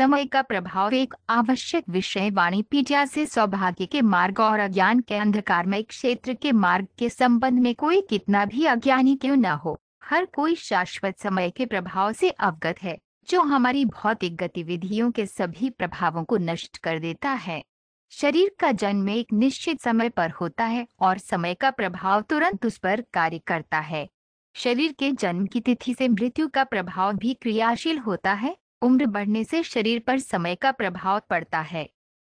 समय का प्रभाव एक आवश्यक विषय वाणी पीटिया से सौभाग्य के मार्ग और अज्ञान के अंधकार में क्षेत्र के मार्ग के संबंध में कोई कितना भी अज्ञानी क्यों न हो हर कोई शाश्वत समय के प्रभाव से अवगत है जो हमारी भौतिक गतिविधियों के सभी प्रभावों को नष्ट कर देता है शरीर का जन्म एक निश्चित समय पर होता है और समय का प्रभाव तुरंत उस पर कार्य करता है शरीर के जन्म की तिथि से मृत्यु का प्रभाव भी क्रियाशील होता है उम्र बढ़ने से शरीर पर समय का प्रभाव पड़ता है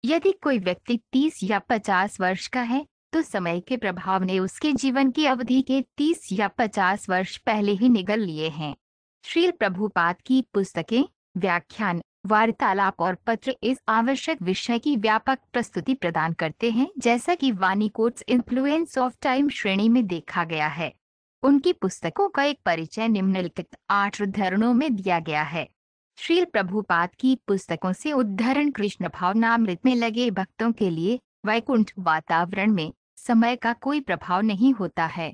यदि कोई व्यक्ति 30 या 50 वर्ष का है तो समय के प्रभाव ने उसके जीवन की अवधि के 30 या 50 वर्ष पहले ही निगल लिए हैं श्रील प्रभुपाद की पुस्तकें व्याख्यान वार्तालाप और पत्र इस आवश्यक विषय की व्यापक प्रस्तुति प्रदान करते हैं जैसा कि वानी कोट्स इन्फ्लुएंस ऑफ टाइम श्रेणी में देखा गया है उनकी पुस्तकों का एक परिचय निम्नलिखित आठ धरणों में दिया गया है श्रील प्रभुपाद की पुस्तकों से उद्धरण कृष्ण भावनामृत में लगे भक्तों के लिए वैकुंठ वातावरण में समय का कोई प्रभाव नहीं होता है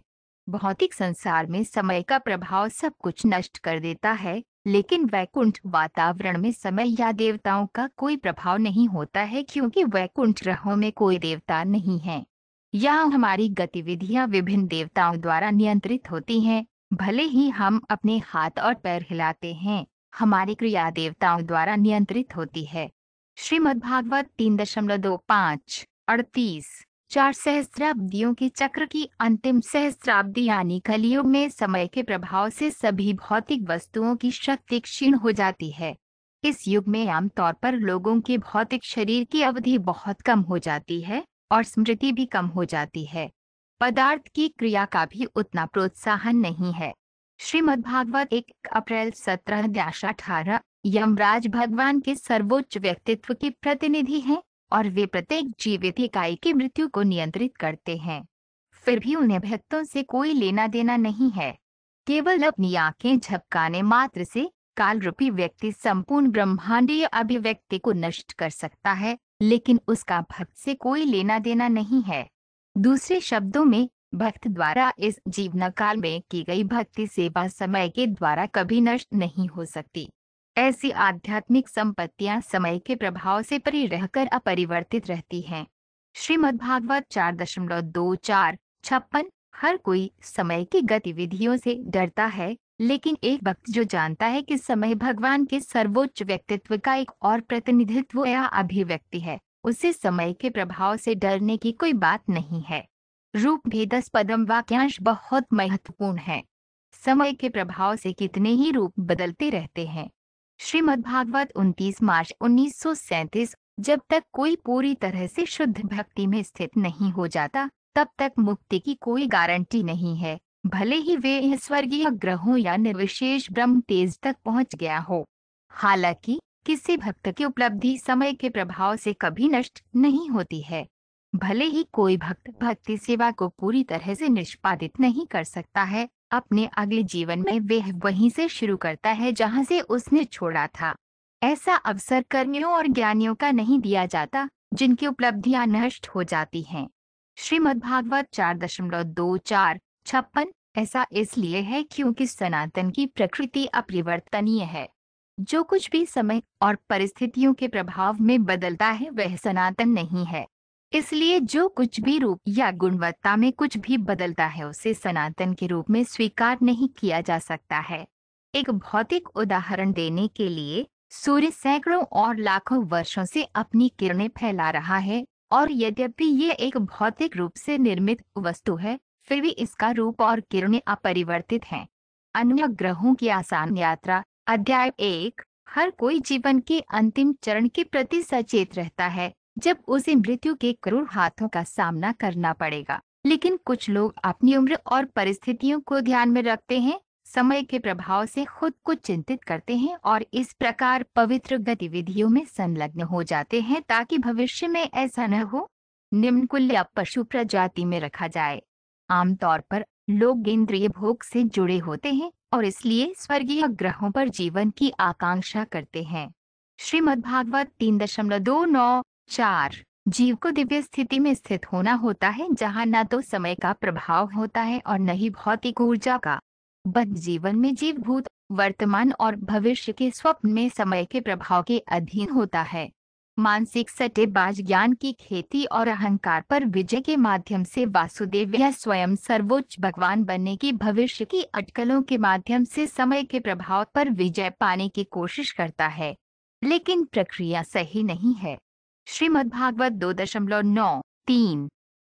भौतिक संसार में समय का प्रभाव सब कुछ नष्ट कर देता है लेकिन वैकुंठ वातावरण में समय या देवताओं का कोई प्रभाव नहीं होता है क्योंकि वैकुंठ ग्रहों में कोई देवता नहीं है यहाँ हमारी गतिविधियाँ विभिन्न देवताओं द्वारा नियंत्रित होती हैं भले ही हम अपने हाथ और पैर हिलाते हैं हमारी क्रिया देवताओं द्वारा नियंत्रित होती है श्रीमद भागवत तीन दशमलव दो पाँच अड़तीस चार सहस्राब्दियों के चक्र की अंतिम सहस्राब्दी यानी कलियुग में समय के प्रभाव से सभी भौतिक वस्तुओं की शक्ति क्षीण हो जाती है इस युग में आमतौर पर लोगों के भौतिक शरीर की अवधि बहुत कम हो जाती है और स्मृति भी कम हो जाती है पदार्थ की क्रिया का भी उतना प्रोत्साहन नहीं है श्रीमद्भागवत एक अप्रैल सत्रह दश अठारह यमराज भगवान के सर्वोच्च व्यक्तित्व के प्रतिनिधि हैं और वे प्रत्येक जीवित इकाई की मृत्यु को नियंत्रित करते हैं फिर भी उन्हें भक्तों से कोई लेना देना नहीं है केवल अपनी आंखें झपकाने मात्र से काल रूपी व्यक्ति संपूर्ण ब्रह्मांडीय अभिव्यक्ति को नष्ट कर सकता है लेकिन उसका भक्त से कोई लेना देना नहीं है दूसरे शब्दों में भक्त द्वारा इस जीवन काल में की गई भक्ति सेवा समय के द्वारा कभी नष्ट नहीं हो सकती ऐसी आध्यात्मिक संपत्तियां समय के प्रभाव से परी रहकर अपरिवर्तित रहती हैं श्रीमद् भागवत चार दशमलव दो चार छप्पन हर कोई समय की गतिविधियों से डरता है लेकिन एक भक्त जो जानता है कि समय भगवान के सर्वोच्च व्यक्तित्व का एक और प्रतिनिधित्व या अभिव्यक्ति है उसे समय के प्रभाव से डरने की कोई बात नहीं है रूप भेद पदम वाक्यांश बहुत महत्वपूर्ण है समय के प्रभाव से कितने ही रूप बदलते रहते हैं श्रीमद् भागवत 29 मार्च उन्नीस जब तक कोई पूरी तरह से शुद्ध भक्ति में स्थित नहीं हो जाता तब तक मुक्ति की कोई गारंटी नहीं है भले ही वे स्वर्गीय ग्रहों या निर्विशेष ब्रह्म तेज तक पहुंच गया हो हालांकि किसी भक्त की उपलब्धि समय के प्रभाव से कभी नष्ट नहीं होती है भले ही कोई भक्त भक्ति सेवा को पूरी तरह से निष्पादित नहीं कर सकता है अपने अगले जीवन में वह वहीं से शुरू करता है जहां से उसने छोड़ा था ऐसा अवसर कर्मियों और ज्ञानियों का नहीं दिया जाता जिनकी उपलब्धियां नष्ट हो जाती हैं श्रीमद् भागवत चार दशमलव दो चार छप्पन ऐसा इसलिए है क्योंकि सनातन की प्रकृति अपरिवर्तनीय है जो कुछ भी समय और परिस्थितियों के प्रभाव में बदलता है वह सनातन नहीं है इसलिए जो कुछ भी रूप या गुणवत्ता में कुछ भी बदलता है उसे सनातन के रूप में स्वीकार नहीं किया जा सकता है एक भौतिक उदाहरण देने के लिए सूर्य सैकड़ों और लाखों वर्षों से अपनी किरणें फैला रहा है और यद्यपि ये एक भौतिक रूप से निर्मित वस्तु है फिर भी इसका रूप और किरणें अपरिवर्तित हैं अन्य ग्रहों की आसान यात्रा अध्याय एक हर कोई जीवन के अंतिम चरण के प्रति सचेत रहता है जब उसे मृत्यु के क्रूर हाथों का सामना करना पड़ेगा लेकिन कुछ लोग अपनी उम्र और परिस्थितियों को ध्यान में रखते हैं समय के प्रभाव से खुद को चिंतित करते हैं और इस प्रकार पवित्र गतिविधियों में संलग्न हो जाते हैं ताकि भविष्य में ऐसा न हो निम्न कुल पशु प्रजाति में रखा जाए आमतौर पर लोग इंद्रिय भोग से जुड़े होते हैं और इसलिए स्वर्गीय ग्रहों पर जीवन की आकांक्षा करते हैं भागवत तीन दशमलव दो नौ चार जीव को दिव्य स्थिति में स्थित होना होता है जहाँ न तो समय का प्रभाव होता है और न ही भौतिक ऊर्जा का बद्ध जीवन में जीव भूत वर्तमान और भविष्य के स्वप्न में समय के प्रभाव के अधीन होता है मानसिक सटेबाज ज्ञान की खेती और अहंकार पर विजय के माध्यम से वासुदेव या स्वयं सर्वोच्च भगवान बनने की भविष्य की अटकलों के माध्यम से समय के प्रभाव पर विजय पाने की कोशिश करता है लेकिन प्रक्रिया सही नहीं है श्रीमद्भागवत दो दशमलव नौ तीन